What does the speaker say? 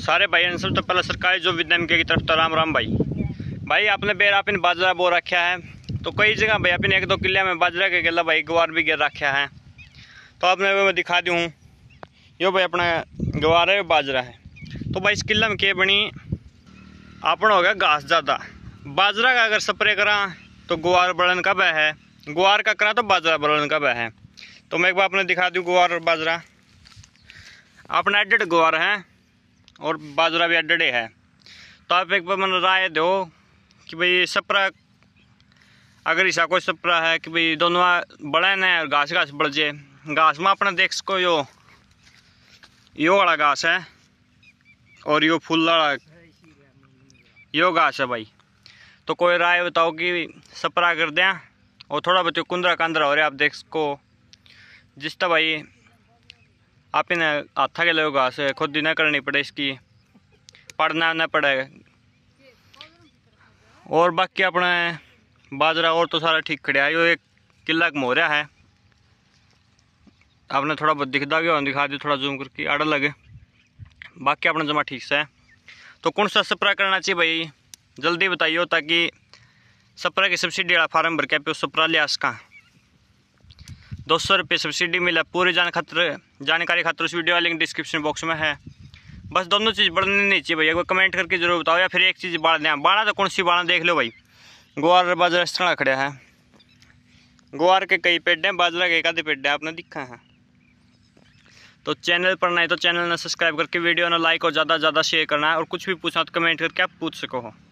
सारे भाई सब तो पहले सरकारी जो विद्याम की तरफ तो राम राम भाई भाई आपने बेर आपने बाजरा बो रखा है तो कई जगह भाई आपने एक दो किले में बाजरा के गला भाई ग्वार भी गिर रखा है तो आपने मैं दिखा दूँ यो भाई अपना ग्वार है बाजरा है तो भाई इस किला में क्या बनी अपन हो गया घास ज़्यादा बाजरा का अगर स्प्रे करा तो गुआर बड़न का बह है गुआर का करा तो बाजरा बड़न का बह है तो मैं एक बार आपने दिखा दूँ गुआर और बाजरा अपना एडिट गुआर है और बाजरा भी अड्डे है तो आप एक बार मन राय दो कि भाई सपरा अगर ऐसा कोई सपरा है कि भाई दोनों बड़े ने और घास घास बढ़ जाए घास में अपना देख सको यो यो वाला घास है और यो फूल वाला यो घास है भाई तो कोई राय बताओ कि सपरा कर दें और थोड़ा बहुत कुंदरा कांदरा हो रहा है आप देख सको जिस तरह भाई आप इन्हें हाथा के लो घास खुद ही ना करनी पड़े इसकी पढ़ना ना पड़े और बाकी अपना बाजरा और तो सारा ठीक खड़ा है एक किला मोहरा है आपने थोड़ा बहुत दिखता भी गया दिखा दियो थोड़ा जूम करके आड़ा लगे बाकी अपना जमा ठीक से है तो कौन सा स्प्रे करना चाहिए भाई जल्दी बताइए ताकि सप्रा की सब्सिडी वाला फार्म भर के आप सप्रा लिया सका दो सौ रुपये सब्सिडी मिला पूरी जान खतर जानकारी खातर उस वीडियो का लिंक डिस्क्रिप्शन बॉक्स में है बस दोनों चीज़ बढ़ने नहीं चाहिए भैया अगर कमेंट करके जरूर बताओ या फिर एक चीज़ बाढ़ दें बाढ़ा तो कौन सी बाढ़ा देख लो भाई ग्वार बाजरा इस तरह खड़ा है गोवार के कई पेड़ हैं बाजरा के एक आधे पेड़ आपने दिखा है तो चैनल पर नहीं तो चैनल ने सब्सक्राइब करके वीडियो ने लाइक और ज़्यादा से ज़्यादा शेयर करना है और कुछ भी पूछना तो कमेंट करके आप पूछ सको